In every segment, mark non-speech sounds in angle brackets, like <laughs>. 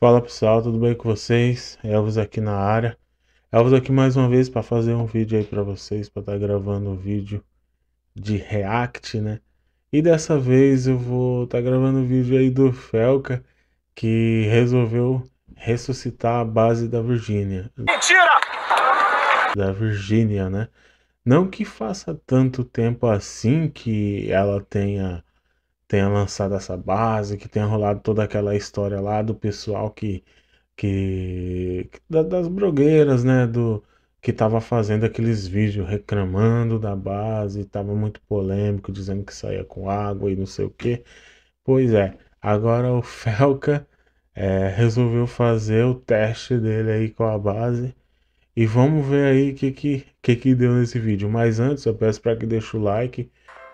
Fala pessoal, tudo bem com vocês? Elvis aqui na área. Elvis aqui mais uma vez para fazer um vídeo aí para vocês, para estar tá gravando um vídeo de React, né? E dessa vez eu vou estar tá gravando um vídeo aí do Felca que resolveu ressuscitar a base da Virgínia. Mentira! Da Virgínia, né? Não que faça tanto tempo assim que ela tenha tenha lançado essa base, que tenha rolado toda aquela história lá do pessoal que. que das blogueiras, né? Do, que tava fazendo aqueles vídeos reclamando da base, tava muito polêmico, dizendo que saía com água e não sei o que. Pois é, agora o <laughs> Felca é, resolveu fazer o teste dele aí com a base. E vamos ver aí o que, que, que, que deu nesse vídeo. Mas antes eu peço para que deixe o like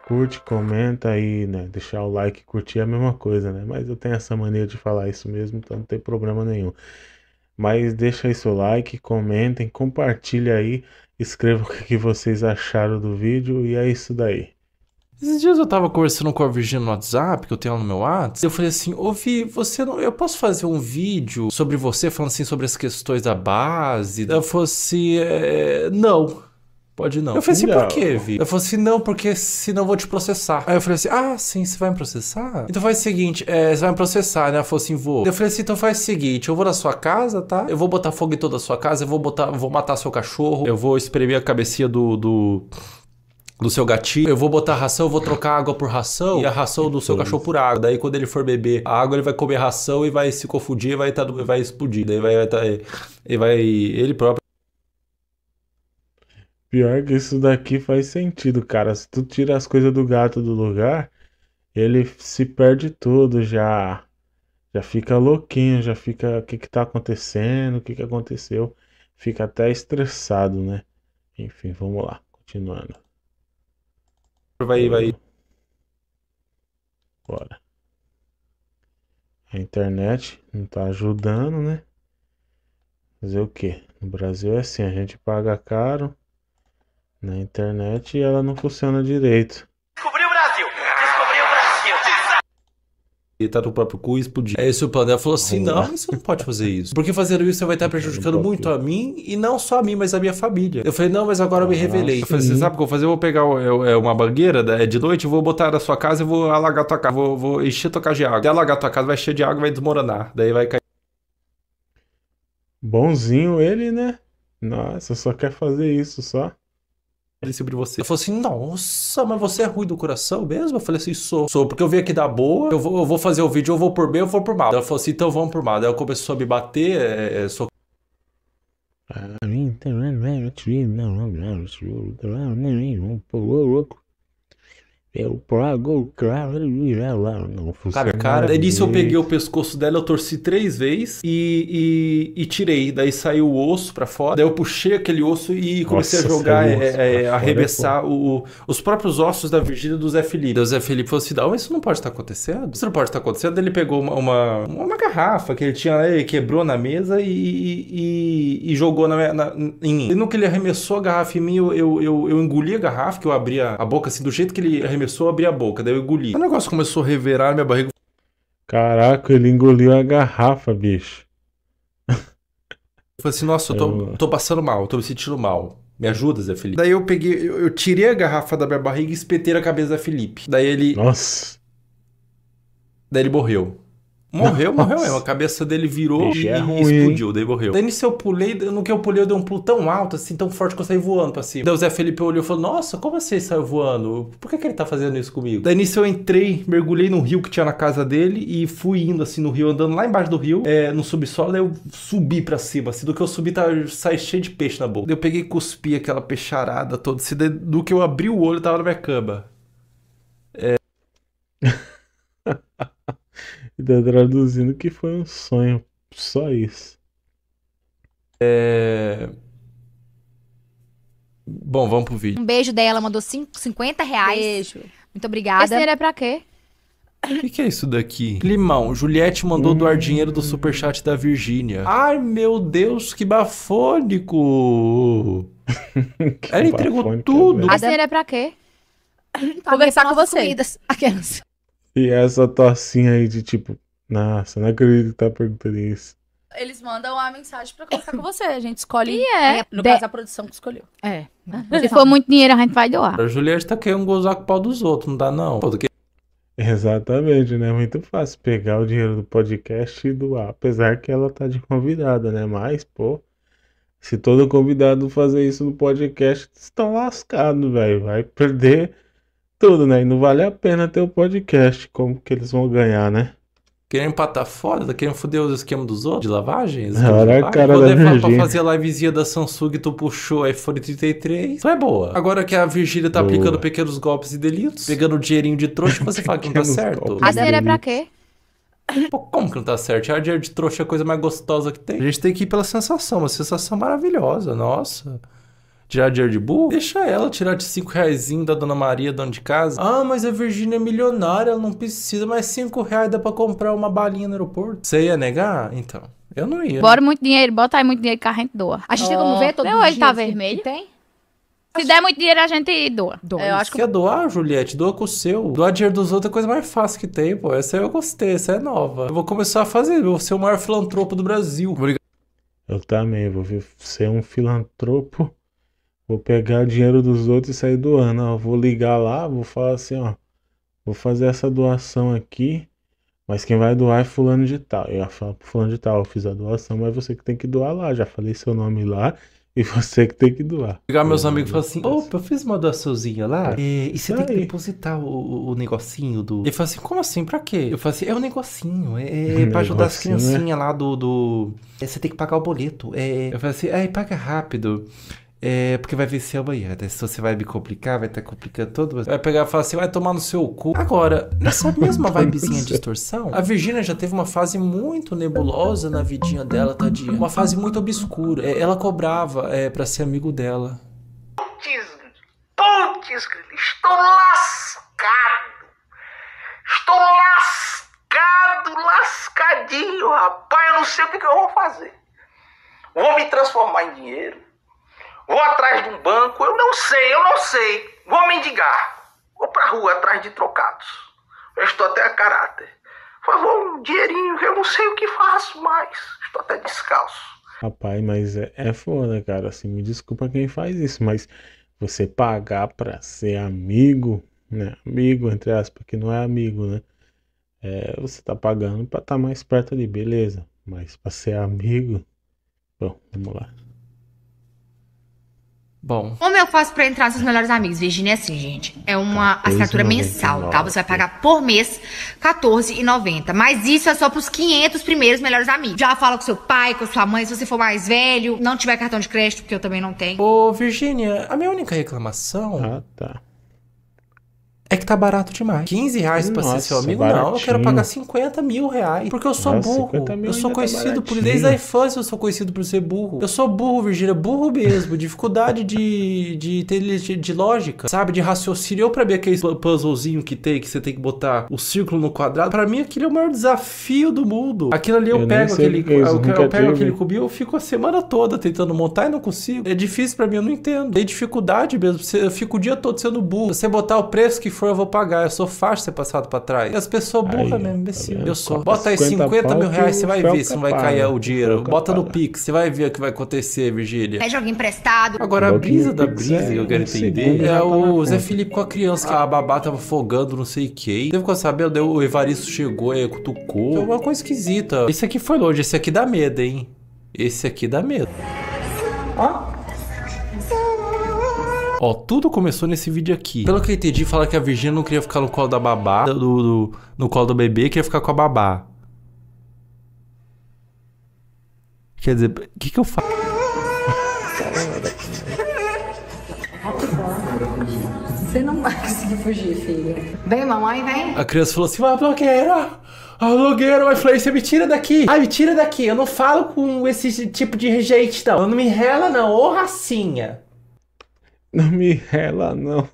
curte, comenta e né, deixar o like e curtir é a mesma coisa, né? Mas eu tenho essa maneira de falar isso mesmo, então não tem problema nenhum. Mas deixa aí seu like, comentem, compartilha aí, escrevam o que vocês acharam do vídeo e é isso daí. Esses dias eu tava conversando com a Virginia no WhatsApp, que eu tenho lá no meu WhatsApp, eu falei assim, ouvi você não. Eu posso fazer um vídeo sobre você falando assim sobre as questões da base? Eu falou assim, é, não. Pode não. Eu falei assim, não. por quê, Vi? Eu falei assim, não, porque senão eu vou te processar. Aí eu falei assim, ah, sim, você vai me processar? Então faz o seguinte, é, você vai me processar, né? Ela falou assim, vou. Eu falei assim, então faz o seguinte, eu vou na sua casa, tá? Eu vou botar fogo em toda a sua casa, eu vou botar, vou matar seu cachorro, eu vou espremer a cabecinha do... do do seu gatinho, eu vou botar ração, eu vou trocar água por ração e a ração do seu cachorro por água. Daí quando ele for beber a água, ele vai comer ração e vai se confundir, vai, tá, vai explodir. Daí vai, vai tá, ele vai ele próprio Pior que isso daqui faz sentido, cara. Se tu tira as coisas do gato do lugar, ele se perde tudo já. Já fica louquinho, já fica o que que tá acontecendo, o que que aconteceu. Fica até estressado, né? Enfim, vamos lá, continuando. Vai, vai. Bora. A internet não tá ajudando, né? Fazer o quê? No Brasil é assim, a gente paga caro na internet ela não funciona direito. Descobri o Brasil! Descobri o Brasil! E tá no próprio cu e explodiu. É esse o plano. Ela falou assim: não, você não pode fazer isso. Porque fazendo isso você vai estar prejudicando muito a mim e não só a mim, mas a minha família. Eu falei: não, mas agora eu me ah, revelei. Eu falei: você sabe o que eu vou fazer? Eu vou pegar é, é uma bangueira né, é de noite, vou botar na sua casa e vou alagar tua casa. Vou, vou encher tua casa de água. Se alagar tua casa, vai encher de água vai desmoronar. Daí vai cair. Bonzinho ele, né? Nossa, só quer fazer isso só ele sobre você. Ele falou assim: Nossa, mas você é ruim do coração mesmo? Eu falei assim: Sou, sou, porque eu vim aqui da boa, eu vou, eu vou fazer o vídeo, eu vou por bem, eu vou por mal. Ela falou assim: Então vamos por mal. Aí ela começou a me bater, é, é, sou. Eu pago caro não funciona. Cara, cara, disso é eu peguei o pescoço dela, eu torci três vezes e, e, e tirei. Daí saiu o osso para fora. Daí eu puxei aquele osso e comecei Nossa, a jogar, é, é, arremessar o, os próprios ossos da Virgínia do Zé Felipe. Daí o Zé Felipe falou assim: não, isso não pode estar acontecendo. Isso não pode estar acontecendo. Daí ele pegou uma, uma, uma, garrafa que ele tinha lá, ele quebrou na mesa e, e, e jogou na, na, em mim. E no que ele arremessou a garrafa em mim, eu, eu, eu, eu engoli a garrafa, que eu abri a, a boca assim, do jeito que ele arremessou começou a abrir a boca, daí eu engoli. O negócio começou a reverar minha barriga. Caraca, ele engoliu a garrafa, bicho. Eu falei assim, nossa, eu tô, eu tô, passando mal, tô me sentindo mal. Me ajuda, Zé Felipe. Daí eu peguei, eu, eu tirei a garrafa da minha barriga e espetei a cabeça da Felipe. Daí ele. Nossa. Daí ele morreu. Morreu, Nossa. morreu mesmo. A cabeça dele virou é e, é ruim, explodiu, hein? daí morreu. Daí nisso eu pulei, no que eu pulei eu dei um pulo tão alto, assim, tão forte que eu saí voando pra cima. Daí o Zé Felipe olhou e falou, Nossa, como assim saiu voando? Por que, que ele tá fazendo isso comigo? Daí nisso eu entrei, mergulhei no rio que tinha na casa dele e fui indo assim no rio, andando lá embaixo do rio, é, no subsolo, daí eu subi pra cima, assim. Do que eu subi, tá, sai cheio de peixe na boca. Daí eu peguei e cuspi aquela peixarada toda, assim, do que eu abri o olho tava na minha cama. É. <laughs> tá traduzindo que foi um sonho. Só isso. É... Bom, vamos pro vídeo. Um beijo dela, mandou cinco, 50 reais. Beijo. Muito obrigada. Esse dinheiro é pra quê? O que, que, é isso daqui? Limão, Juliette mandou hum. doar dinheiro do superchat da Virgínia. <laughs> Ai, meu Deus, que bafônico! <laughs> que Ela entregou tudo. Né? Esse dinheiro é pra quê? Conversar com vocês. E essa tocinha aí de tipo, nossa, não acredito que tá perguntando isso. Eles mandam a mensagem pra conversar com você. A gente escolhe. E é. é no de... caso, a produção que escolheu. É. <laughs> Se for muito dinheiro, a gente vai doar. A Juliette tá querendo gozar com o pau dos outros, não dá não. porque Exatamente, né? Muito fácil pegar o dinheiro do podcast e doar. Apesar que ela tá de convidada, né? Mas, pô, se todo convidado fazer isso no podcast, estão lascados, velho. Vai perder tudo, né? E não vale a pena ter o um podcast, como que eles vão ganhar, né? Querendo empatar fora, querendo foder os esquemas dos outros, de lavagem? Olha a cara da Virgínia. Pra fazer a livezinha da Samsung, tu puxou iPhone 33, não é boa. Agora que a Virgília tá boa. aplicando pequenos golpes e delitos, pegando o dinheirinho de trouxa, você fala que não tá certo. A série é pra quê? Pô, como que não tá certo? a dinheiro de trouxa é a coisa mais gostosa que tem. A gente tem que ir pela sensação, uma sensação maravilhosa, nossa tirar dinheiro de burro? Deixa ela tirar de 5 reais da Dona Maria, dona de casa. Ah, mas a Virgínia é milionária, ela não precisa, mais 5 reais dá pra comprar uma balinha no aeroporto. Você ia negar? Então. Eu não ia. Bora muito dinheiro, bota aí muito dinheiro que a gente doa. A gente oh. tem como ver todo Meu olho tá vermelho. Tem? Se acho... der muito dinheiro, a gente doa. doa. Eu acho que... Quer doar, Juliette? Doa com o seu. Doar dinheiro dos outros é a coisa mais fácil que tem, pô. Essa eu gostei, essa é nova. Eu vou começar a fazer, eu vou ser o maior filantropo do Brasil. Obrigado. Eu também vou ser um filantropo Vou pegar o dinheiro dos outros e sair doando. Ó, vou ligar lá, vou falar assim, ó. Vou fazer essa doação aqui. Mas quem vai doar é fulano de tal. Eu falo pro fulano de tal, eu fiz a doação, mas você que tem que doar lá. Já falei seu nome lá. <laughs> E você que tem que doar. Ligar meus é, amigos e falar assim: opa, eu fiz uma doaçãozinha lá. E, é, e você Aí. tem que depositar o, o negocinho do. Ele fala assim: como assim? Pra quê? Eu falo assim: é o um negocinho. É, é <laughs> um pra ajudar as né? criancinhas lá do. do... É, você tem que pagar o boleto. É... Eu falo assim: é, paga rápido. É, porque vai vencer amanhã. Até né? se você vai me complicar, vai estar tá complicando todo. Vai pegar e falar assim, vai tomar no seu cu. Agora, nessa <laughs> mesma vibezinha de é. distorção, a Virginia já teve uma fase muito nebulosa na vidinha dela, tadinha. Uma fase muito obscura. É, ela cobrava é, para ser amigo dela. Putz, putz, estou lascado. Estou lascado, lascadinho, rapaz. Eu não sei o que, que eu vou fazer. Vou me transformar em dinheiro vou atrás de um banco, eu não sei, eu não sei, vou mendigar, vou para rua atrás de trocados. Eu estou até a caráter. Por favor, um dinheirinho, eu não sei o que faço mais, estou até descalço. Rapaz, mas é, é foda, cara, assim, me desculpa quem faz isso, mas você pagar para ser amigo, né? Amigo, entre aspas, que não é amigo, né? É, você tá pagando para estar tá mais perto ali, beleza. Mas para ser amigo, bom, vamos lá. Bom. Como eu é faço para entrar nos seus melhores amigos? Virginia é assim, gente. É uma assinatura mensal, tá? Você vai pagar por mês R$14,90. Mas isso é só pros 500 primeiros melhores amigos. Já fala com seu pai, com sua mãe, se você for mais velho. Não tiver cartão de crédito, porque eu também não tenho. Ô, Virginia, a minha única reclamação. Ah, tá. É que tá barato demais. 15 reais Nossa, ser seu amigo? Baratinho. Não, eu quero pagar 50 mil reais. Porque eu sou Nossa, burro. Eu sou tá conhecido tá por. Desde a infância eu sou conhecido por ser burro. Eu sou burro, Virgínia. Burro mesmo. dificuldade de, de, de, de lógica, sabe? De raciocínio. Eu, pra mim, aquele puzzlezinho que tem, que você tem que botar o círculo no quadrado. Pra mim, aquilo é o maior desafio do mundo. Aquilo ali eu, eu pego aquele. É eu, eu, eu pego aquele cubinho, eu fico a semana toda tentando montar e não consigo. É difícil pra mim, eu não entendo. Tem dificuldade mesmo. Eu fico o dia todo sendo burro. Você botar o preço que for for, eu vou pagar. Eu sou fácil ser passado pra trás. E as pessoas burras tá mesmo, imbecil. Tá eu sou. Bota aí 50, mil reais, você vai ver se não vai cair o dinheiro. Bota no Pix, você vai ver o que vai acontecer, Virgília. É jogo emprestado. Agora, a brisa da brisa é, que eu quero entender é tá o Zé Felipe com a criança, que a babá tava afogando, não sei quem. que. Teve que saber, o Evaristo chegou e cutucou. Foi uma coisa esquisita. Esse aqui foi longe, esse aqui dá medo, hein? Esse aqui dá medo. Ó. Ó, tudo começou nesse vídeo aqui. Pelo que eu entendi, fala que a Virgínia não queria ficar no colo da babá, do, do, no colo do bebê, queria ficar com a babá. Quer dizer, o que que eu faço? Você não vai conseguir fugir, filha. Vem, mamãe, vem. A criança falou assim, vai, blogueira. A blogueira vai falar, isso, me tira daqui. Ai, me tira daqui. Eu não falo com esse tipo de gente, não. Eu não me rela, não. Ô, racinha. Não me rela, não.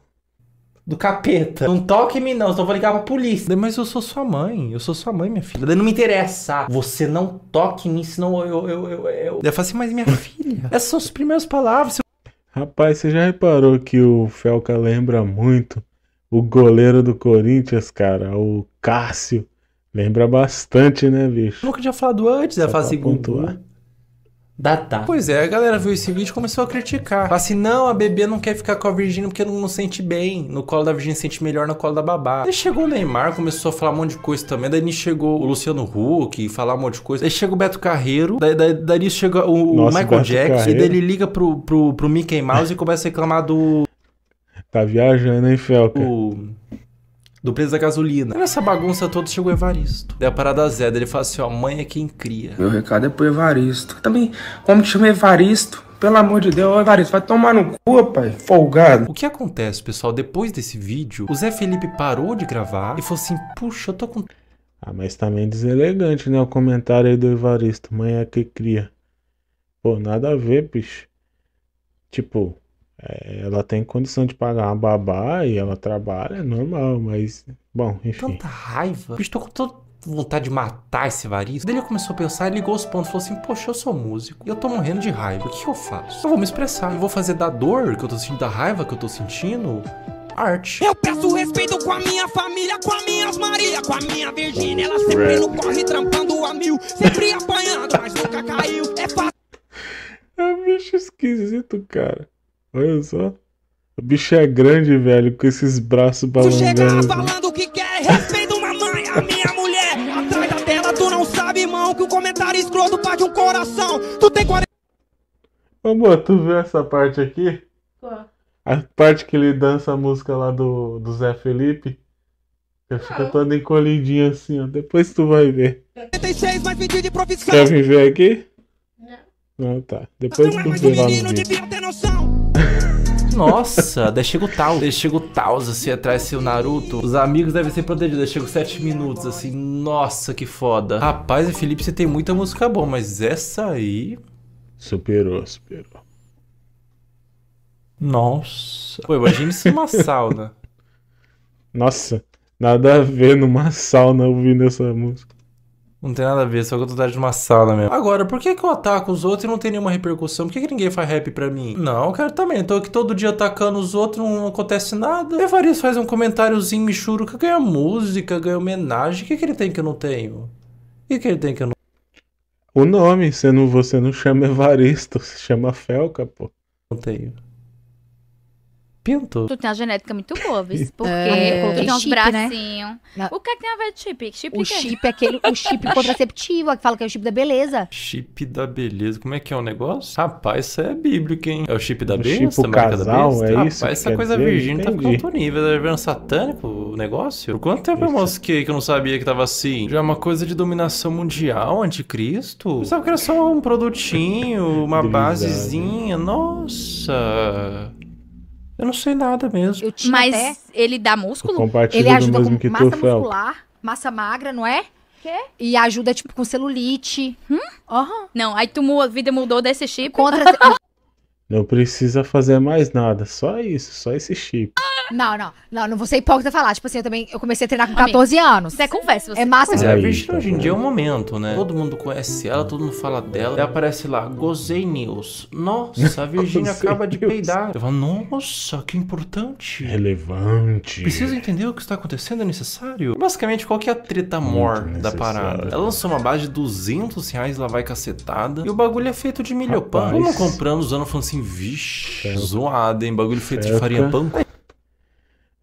Do capeta. Não toque-me, não, senão eu vou ligar pra polícia. mas eu sou sua mãe. Eu sou sua mãe, minha filha. não me interessa. Você não toque em mim, senão eu. eu, eu, eu... Daí eu falo assim, mas minha filha. Essas são as primeiras palavras. <laughs> Rapaz, você já reparou que o Felca lembra muito o goleiro do Corinthians, cara? O Cássio. Lembra bastante, né, bicho? nunca tinha falado antes. Ela né? fala assim, pontuar datar. Pois é, a galera viu esse vídeo e começou a criticar. Fala assim, não, a bebê não quer ficar com a Virgínia porque não, não sente bem. No colo da Virgínia sente melhor no colo da babá. Aí chegou o Neymar, começou a falar um monte de coisa também. Daí chegou o Luciano Huck, falar um monte de coisa. Aí chega o Beto Carreiro, daí, daí, daí chega o, Nossa, Michael Beto Jackson, Carreiro. daí ele liga pro, pro, pro Mickey Mouse e começa a reclamar do... Tá viajando, hein, Felca? O do preço da gasolina. Olha essa bagunça toda chegou o Evaristo. Daí é a parada Zé, ele fala assim, ó, mãe é quem cria. Meu recado é pro Evaristo. Também, como que chama Evaristo? Pelo amor de Deus, Evaristo, vai tomar no cu, pai. Folgado. O que acontece, pessoal? Depois desse vídeo, o Zé Felipe parou de gravar e falou assim, puxa, eu tô com... Ah, mas também tá deselegante, né, o comentário aí do Evaristo. Mãe é quem cria. Pô, nada a ver, bicho. Tipo, ela tem condição de pagar uma babá e ela trabalha, é normal, mas. Bom, enfim. Tanta raiva. Bicho, tô com toda vontade de matar esse variz. Daí ele começou a pensar ligou os pontos. Falou assim: Poxa, eu sou músico. E eu tô morrendo de raiva. O que, eu faço? Eu vou me expressar. Eu vou fazer da dor que eu tô sentindo, da raiva que eu tô sentindo, arte. Eu peço respeito com a minha família, com a minhas Maria, com a minha Virgínia. Ela sempre no corre trampando a mil, sempre apanhando, mas nunca caiu. É fácil. É um bicho esquisito, cara. Olha só. O bicho é grande, velho, com esses braços balançando. Tu chega que quer, uma mãe, a minha mulher. Atrás da tela tu não sabe, irmão, que o comentário escroto parte um coração. Tu tem 40... amor, tu viu essa parte aqui? Qual? A parte que ele dança a música lá do, do Zé Felipe. Eu fico toda encolhidinha assim, ó. Depois tu vai ver. mas de profissão. Quer me ver aqui? Ah, tá. Depois tu vê lá no vídeo. <laughs> Nossa, daí chega o tal. Daí chega o Taos assim atrás, seu assim, Naruto. Os amigos devem ser protegidos. Daí chega 7 minutos assim. Nossa, que foda. Rapaz, e Felipe, você tem muita música boa, mas essa aí. Superou, superou. Nossa. Pô, imagina se uma sauna. <laughs> Nossa, nada a ver numa sauna ouvindo essa música. Não tem nada a ver, só que eu tô dentro de uma sala mesmo. Agora, por que que eu ataco os outros e não tem nenhuma repercussão? Por que que ninguém faz rap pra mim? Não, cara, também. Tô aqui todo dia atacando os outros, não acontece nada. Evaristo faz um comentáriozinho, me churo, que ganha música, ganha homenagem. O que que ele tem que eu não tenho? O que que ele tem que eu não... O nome, não você não chama Evaristo, você chama Felca, pô. Não tenho pinto? Tu tem uma genética muito boa, viu? <laughs> Porque é, tu tem uns bracinhos. Né? O que é que tem a ver de chip? chip o chip é aquele, o chip <laughs> contraceptivo, que fala que é o chip da beleza. Chip da beleza. Como é que é o negócio? Rapaz, isso é bíblico, hein? É o chip da o besta, chip, o casal, é besta? É Rapaz, isso essa coisa dizer, virgem tá ficando outro nível. Tá né? virando satânico o negócio? Por quanto tempo isso. eu mosquei que eu não sabia que tava assim? Já é uma coisa de dominação mundial, anticristo? Eu sabe que era só um produtinho, uma né? basezinha. Nossa... Eu não sei nada mesmo. Eu tinha Mas até... ele dá músculo? Ele ajuda com massa muscular, fel. massa magra, não é? Quê? E ajuda, tipo, com celulite. Hum? Uhum. Não, aí tu a vida mudou desse chip. Contra... <laughs> não precisa fazer mais nada, só isso, só esse chip. Não, não, não, não vou ser hipócrita falar. Tipo assim, eu também eu comecei a treinar com 14 Amigo, anos. Isso é conversa, você. É massa. Mas é, a Virgínia tá hoje em dia é um momento, né? Todo mundo conhece ela, todo mundo fala dela. Ela aparece lá, Gozei News. Nossa, a <laughs> Virgínia acaba de peidar. Eu falo, nossa, que importante. Relevante. Precisa entender o que está acontecendo, é necessário? Basicamente, qual que é a treta mor da parada? Ela lançou uma base de 200 reais, lá vai cacetada. E o bagulho é feito de milho Rapaz. pão. Como comprando, usando, falando assim, vixe, zoada, hein? Bagulho feito Feca. de farinha pão.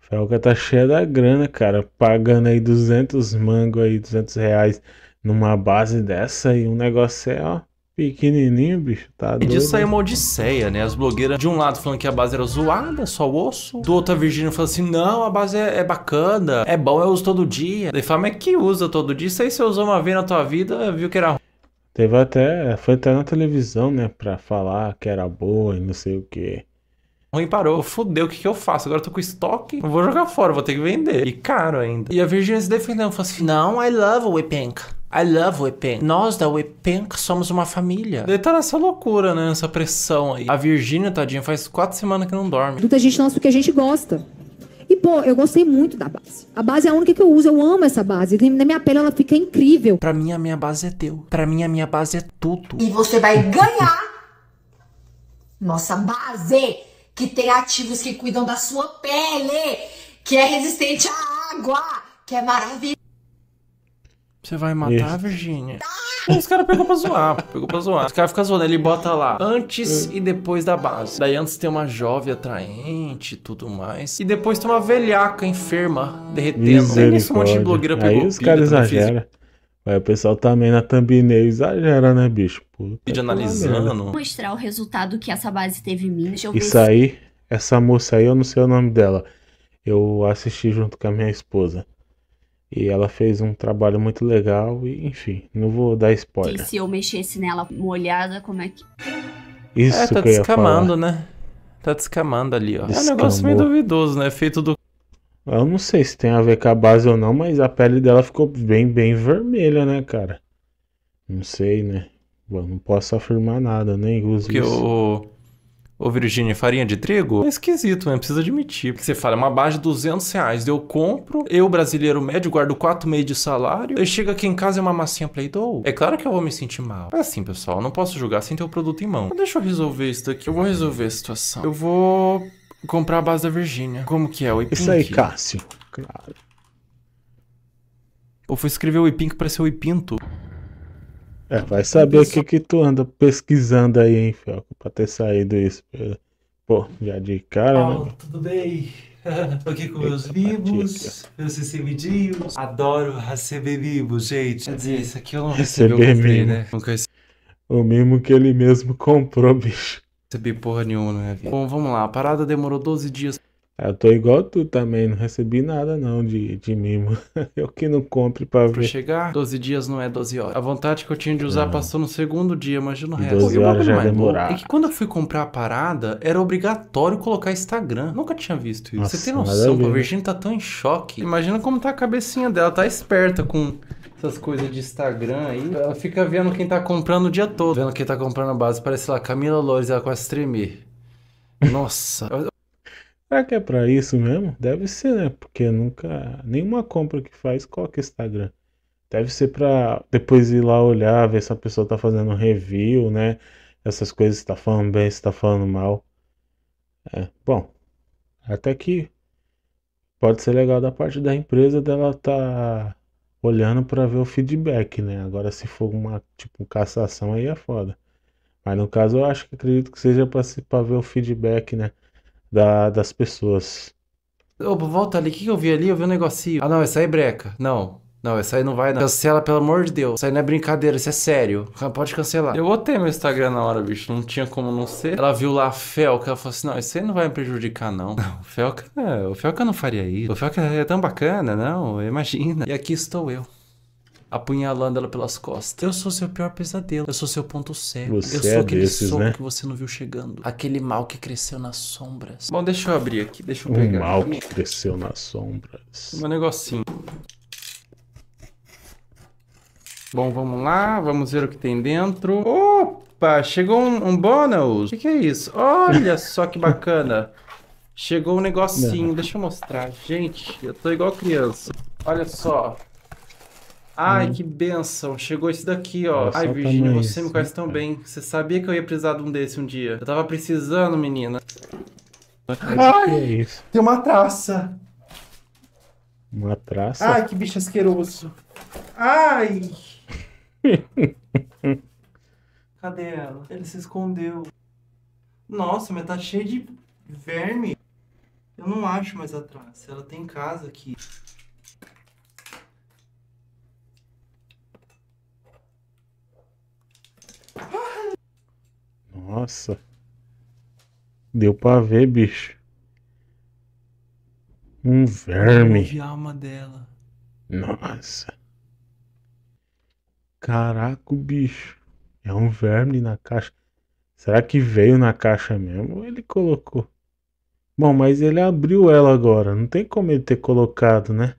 Felga tá cheia da grana, cara. Pagando aí 200 mango aí, 200 reais numa base dessa e um negócio é, ó, pequenininho, bicho. Tá é é doido. E disso saiu uma odisseia, né? As blogueiras, de um lado, falando que a base era zoada, ah, é só osso. Do outro, a Virginia falando assim, não, a base é, é bacana, é bom, eu uso todo dia. Daí fala, mas que usa todo dia? Isso aí você usou uma vez na tua vida, viu que era ruim. Teve até, foi até na televisão, né, pra falar que era boa e não sei o que ruim parou. Fudeu, o que, que eu faço? Agora eu tô com estoque, não vou jogar fora, vou ter que vender. E caro ainda. E a Virginia se defendeu, falou assim: Não, I love Wepink. I love Wepink. Nós da Wepink somos uma família. Ele tá nessa loucura, né? Nessa pressão aí. A Virginia, tadinha, faz quatro semanas que não dorme. Muita gente lança o que a gente gosta. E, pô, eu gostei muito da base. A base é a única que eu uso, eu amo essa base. Na minha pele ela fica incrível. Pra mim, a minha base é teu. Pra mim, a minha base é tudo. E você vai ganhar nossa base! que tem ativos que cuidam da sua pele, que é resistente à água, que é maravilhoso. Você vai matar a Virgínia. Os caras pegou pra zoar, pegou pra zoar. Os caras ficam zoando, ele bota lá antes é. e depois da base. Daí antes tem uma jovem atraente e tudo mais. E depois tem uma velhaca enferma derretendo. Nem isso um monte de blogueira pegou. Aí os caras exageram. É, o pessoal também na thumbnail exagera, né, bicho? Puta tá De analisando. Vou mostrar o resultado que essa base teve em mim. Deixa eu ver Isso se... aí, essa moça aí, eu não sei o nome dela. Eu assisti junto com a minha esposa. E ela fez um trabalho muito legal e, enfim, não vou dar spoiler. E se eu mexesse nela molhada, como é que... Isso é, tá descamando, né? Tá descamando ali, ó. Descamou. É um negócio meio duvidoso, né? Feito do eu não sei se tem a ver com a base ou não, mas a pele dela ficou bem, bem vermelha, né, cara? Não sei, né? Bom, não posso afirmar nada, nem né? uso Porque isso. o... Ô, Virginia, farinha de trigo? É esquisito, né? Precisa admitir. Porque você fala, é uma base de 200 reais. Eu compro, eu, brasileiro médio, guardo 4 meses de salário. Aí chega aqui em casa é uma massinha Play Doh. É claro que eu vou me sentir mal. É assim, pessoal, não posso julgar sem ter o produto em mão. Mas deixa eu resolver isso daqui. Eu vou resolver a situação. Eu vou comprar a base da Virgínia. Como que é? O Isso aí, Cássio. Claro. Ou foi escrever o Ipink para ser o Ipinto. É, vai saber o que que tu anda pesquisando aí, hein, Felco, pra ter saído isso. Pô, já de cara, oh, né? tudo bem? <laughs> Tô aqui com meus livros, meus recebidinhos. Adoro receber livros, gente. Quer dizer, isso aqui eu não recebi, eu comprei, né? Nunca... O mesmo que ele mesmo comprou, bicho recebi porra nenhuma, né? Bom, vamos lá. A parada demorou 12 dias. Eu tô igual tu também, não recebi nada não de, de mimo. <laughs> Eu que não compre pra ver. Pra chegar, 12 dias não é 12 horas. A vontade que eu tinha de usar não. passou no segundo dia, imagina o resto. 12 horas já demorar. É que quando eu fui comprar a parada, era obrigatório colocar Instagram. Nunca tinha visto isso. Nossa, Você tem noção, a Virgínia tá tão em choque. Imagina como tá a cabecinha dela, tá esperta com essas coisas de Instagram aí, ela fica vendo quem tá comprando o dia todo. Vendo quem tá comprando a base, parece lá, Camila Lores, ela quase tremer. Nossa. <laughs> Será que é pra isso mesmo? Deve ser, né? Porque nunca. Nenhuma compra que faz coloca Instagram. Deve ser pra depois ir lá olhar, ver se a pessoa tá fazendo review, né? Essas coisas, se tá falando bem, se tá falando mal. É, bom. Até que pode ser legal da parte da empresa dela tá olhando para ver o feedback, né? Agora se for uma tipo cassação aí é foda. Mas no caso eu acho que acredito que seja para ver o feedback, né? Da, das pessoas. Ô, volta ali, o que eu vi ali? Eu vi um negocinho. Ah não, essa aí é breca. Não, não, essa aí não vai, não. Cancela, pelo amor de Deus. Isso aí não é brincadeira, isso é sério. Pode cancelar. Eu botei meu Instagram na hora, bicho. Não tinha como não ser. Ela viu lá a Felca, ela falou assim: não, isso aí não vai me prejudicar, não. Não, o Felca, é, o Felca não faria isso. O Felca é tão bacana, não. Imagina. E aqui estou eu apunhalando ela pelas costas. Eu sou seu pior pesadelo. Eu sou seu ponto cego. Você eu sou é aquele desses, soco né? que você não viu chegando. Aquele mal que cresceu nas sombras. Bom, deixa eu abrir aqui. Deixa eu pegar. Um mal que cresceu nas sombras. Meu negocinho. Bom, vamos lá, vamos ver o que tem dentro. Opa, chegou um, um bônus. O que, que, é isso? Olha <laughs> só que bacana. Chegou um negocinho, deixa eu mostrar. Gente, eu tô igual criança. Olha só. Ai, hum. que benção. Chegou esse daqui, ó. Nossa, Ai, Virginia, você me conhece tão né? bem. Você sabia que eu ia precisar de um desse um dia. Eu tava precisando, menina. Ai, é isso? tem uma traça. Uma traça? Ai, que bicho asqueroso. Ai! Cadê ela? Ele se escondeu. Nossa, mas tá cheio de verme. Eu não acho mais atrás. Ela tem casa aqui. Nossa. Deu pra ver, bicho. Um verme. Eu a alma dela. Nossa. Caraca, bicho. É um verme na caixa. Será que veio na caixa mesmo? Ele colocou. Bom, mas ele abriu ela agora. Não tem como ele ter colocado, né?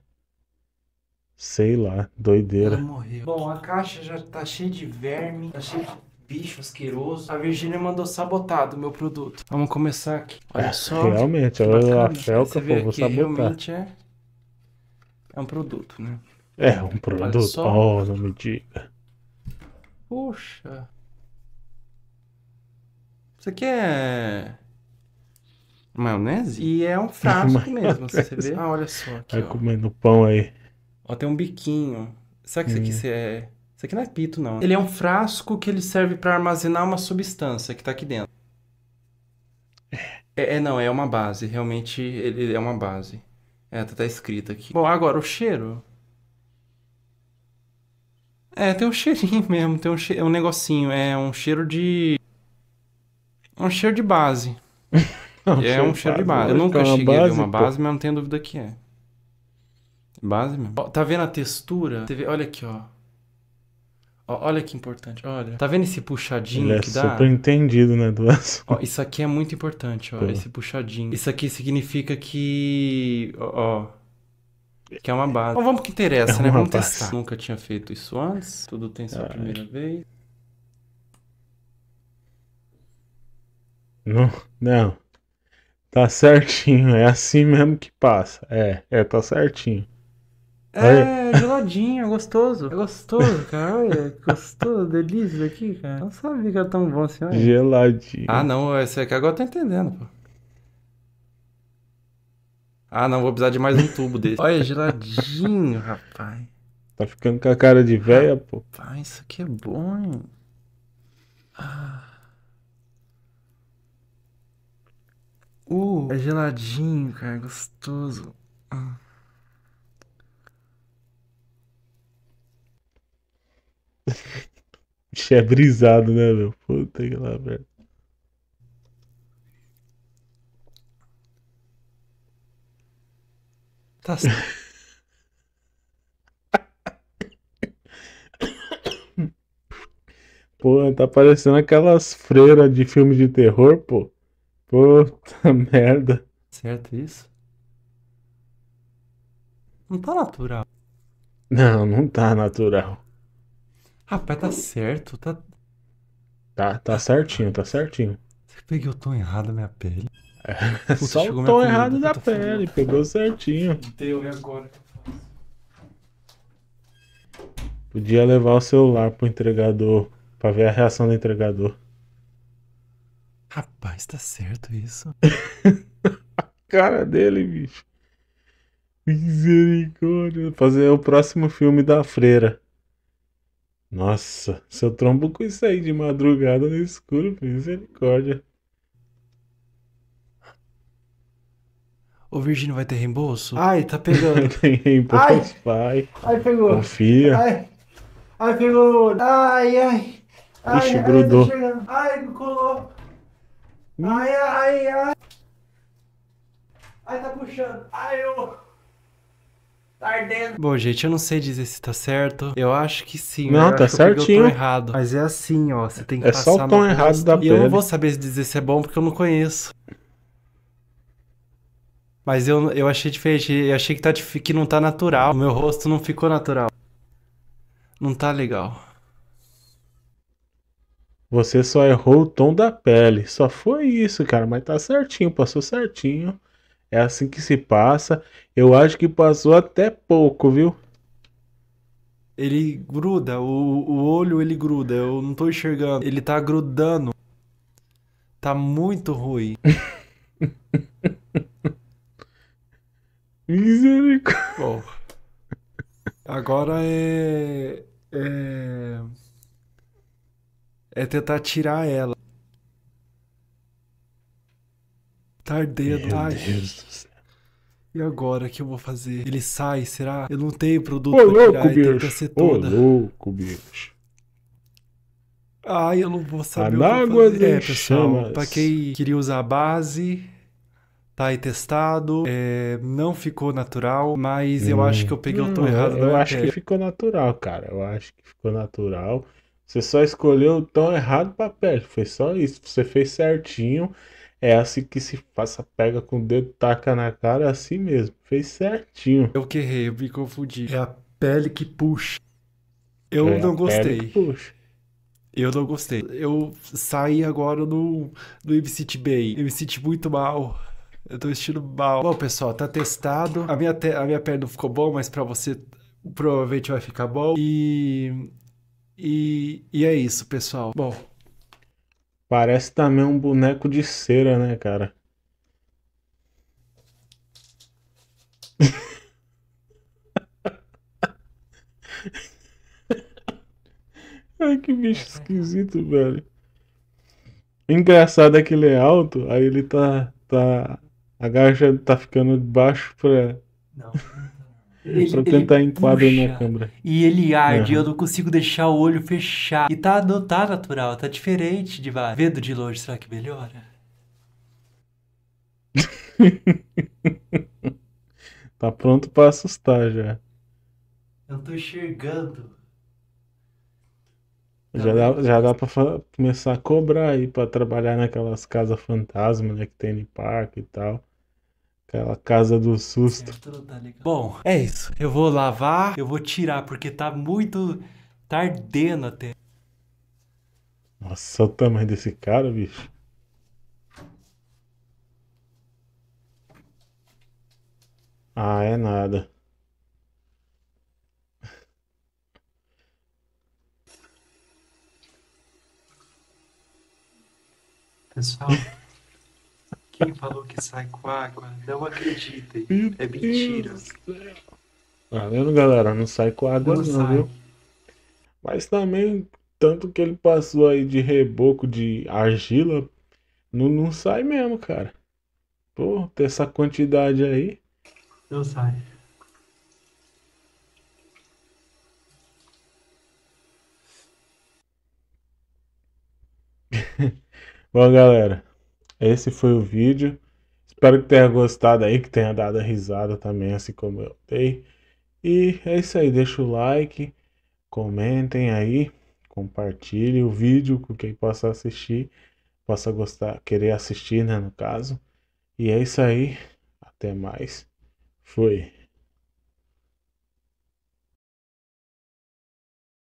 Sei lá, doideira. morreu. Bom, a caixa já tá cheia de verme, tá cheia de bicho asqueroso. A Virgínia mandou sabotar do meu produto. Vamos começar aqui. Olha é, só. Realmente, olha a felca, pô, vou sabotar. Realmente é... é um produto, né? É um produto. Olha só. Oh, não me diga. Poxa. Isso aqui é. Maionese? E é um frasco mesmo, se você vê. Ah, olha só. Aqui, Vai ó. comendo pão aí. Ó, tem um biquinho. Será que isso aqui hum. é. Isso aqui não é pito, não. Ele é um frasco que ele serve para armazenar uma substância que tá aqui dentro. É, é, não, é uma base. Realmente, ele é uma base. É, tá, tá escrito aqui. Bom, agora o cheiro. É, tem um <laughs> cheirinho mesmo, tem um, che... é um negocinho, é um cheiro de. Um cheiro de base. um é um cheiro de base. Eu nunca é cheguei base, a ver uma base, mas não tenho dúvida que é. Base mesmo. tá vendo a textura? Olha aqui, ó. ó. Olha que importante, olha. Tá vendo esse puxadinho Ele é que é dá? super entendido, né, do ó, Isso aqui é muito importante, ó. Pô. Esse puxadinho. Isso aqui significa que. ó que é uma base. vamos que interessa, é né? Vamos base. testar. Nunca tinha feito isso antes. Tudo tem sua primeira vez. Não, não. Tá certinho. É assim mesmo que passa. É, é, tá certinho. É, de é gostoso. É gostoso, cara. Olha, gostoso, delícia aqui, cara. Não sabia que era tão bom assim, olha. Geladinho. Ah, não, esse aqui agora eu tô entendendo, pô. Ah, não, vou precisar de mais um tubo desse. <laughs> Olha, geladinho, rapaz. Tá ficando com a cara de velha, pô. Rapaz, isso aqui é bom, hein? Ah. Uh, é geladinho, cara, é gostoso. Ah. <laughs> é brisado, né, meu? Puta que lá, velho. Tá <laughs> certo. Pô, tá parecendo aquelas freiras de filme de terror, pô. Puta merda. Certo isso? Não tá natural. Não, não tá natural. Rapaz, tá certo, tá. Tá, tá certinho, tá certinho. Você peguei o tom errado na minha pele. Puta, só o tom errado da pele, pegou certinho. agora? Podia levar o celular pro entregador, pra ver a reação do entregador. Rapaz, tá certo isso. <laughs> a cara dele, bicho. Misericórdia. Fazer o próximo filme da freira. Nossa, seu trombo com isso aí de madrugada no escuro, misericórdia. O Virgínio vai ter reembolso? Ai, tá pegando. <laughs> Tem reembolso, ai, pai. Ai, pegou. Confia. Ai, ai pegou. Ai, ai. ai Ixi, ai, grudou. Tá ai, colou. Ai, ai, ai. Ai, tá puxando. Ai, eu... Tá ardendo. Bom, gente, eu não sei dizer se tá certo. Eu acho que sim. Né? Não, tá certinho. errado. Mas é assim, ó. Você tem que é passar... É só o tom errado da pele. E eu não vou saber dizer se é bom porque eu não conheço. Mas eu, eu achei diferente. Eu achei que, tá, que não tá natural. O meu rosto não ficou natural. Não tá legal. Você só errou o tom da pele. Só foi isso, cara. Mas tá certinho, passou certinho. É assim que se passa. Eu acho que passou até pouco, viu? Ele gruda, o, o olho ele gruda, eu não tô enxergando. Ele tá grudando. Tá muito ruim. <laughs> Misericórdia. Bom, agora é, é. É tentar tirar ela. Tardei a do céu. E agora o que eu vou fazer? Ele sai, será? Eu não tenho produto Ô, pra tirar, bicho. ser toda. Ô, louco, bicho. Ai, eu não vou saber Anáguas o que fazer. É, pessoal, chamas. pra quem queria usar a base, tá aí testado, é, não ficou natural, mas hum. eu acho que eu peguei o tom hum, é, errado. Eu, eu acho que ficou natural, cara. Eu acho que ficou natural. Você só escolheu o tom errado pra pele. Foi só isso. Você fez certinho. É assim que se faça, pega com o dedo, taca na cara, é assim mesmo. Fez certinho. Eu que errei, eu me confundi. É a pele que puxa. Eu é não gostei. puxa. Eu não gostei. Eu saí agora no no MCT Bay. Eu muito mal. Eu tô estilo mal. Bom, pessoal, tá testado. A minha, te... a minha perna não ficou bom, mas para você provavelmente vai ficar bom. E... e... E é isso, pessoal. Bom... Parece também um boneco de cera, né, cara? <laughs> Ai, que bicho esquisito, velho. Engraçado é que ele é alto, aí ele tá, tá a Gaja tá ficando baixo pra. Não. Ele, pra tentar enquadrar na câmera. E ele arde, é. eu não consigo deixar o olho fechar. E tá, não tá natural, tá diferente de vários. Vendo de longe, será que melhora? <laughs> tá pronto pra assustar já. Eu tô enxergando. Já tá dá, já dá pra começar a cobrar aí pra trabalhar naquelas casas fantasma né, que tem no parque e tal. Aquela casa do susto. Certo, tá Bom, é isso. Eu vou lavar, eu vou tirar, porque tá muito. tá ardendo até. Nossa, o tamanho desse cara, bicho. Ah, é nada. Pessoal. Quem falou que sai com água, não acreditem. é mentira. Tá vendo, galera? Não sai com água, não, não viu? Mas também, tanto que ele passou aí de reboco de argila, não, não sai mesmo, cara. Pô, ter essa quantidade aí. Não sai. <laughs> Bom, galera. Esse foi o vídeo. Espero que tenha gostado aí, que tenha dado risada também, assim como eu dei. E é isso aí, deixa o like, comentem aí, compartilhe o vídeo com quem possa assistir, possa gostar, querer assistir, né, no caso. E é isso aí, até mais. Fui.